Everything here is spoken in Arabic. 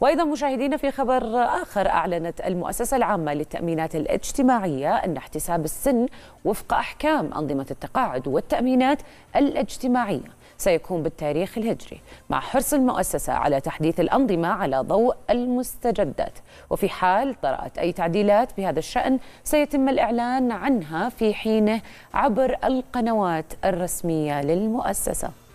وأيضا مشاهدينا في خبر آخر أعلنت المؤسسة العامة للتأمينات الاجتماعية أن احتساب السن وفق أحكام أنظمة التقاعد والتأمينات الاجتماعية سيكون بالتاريخ الهجري مع حرص المؤسسة على تحديث الأنظمة على ضوء المستجدات وفي حال طرأت أي تعديلات بهذا الشأن سيتم الإعلان عنها في حينه عبر القنوات الرسمية للمؤسسة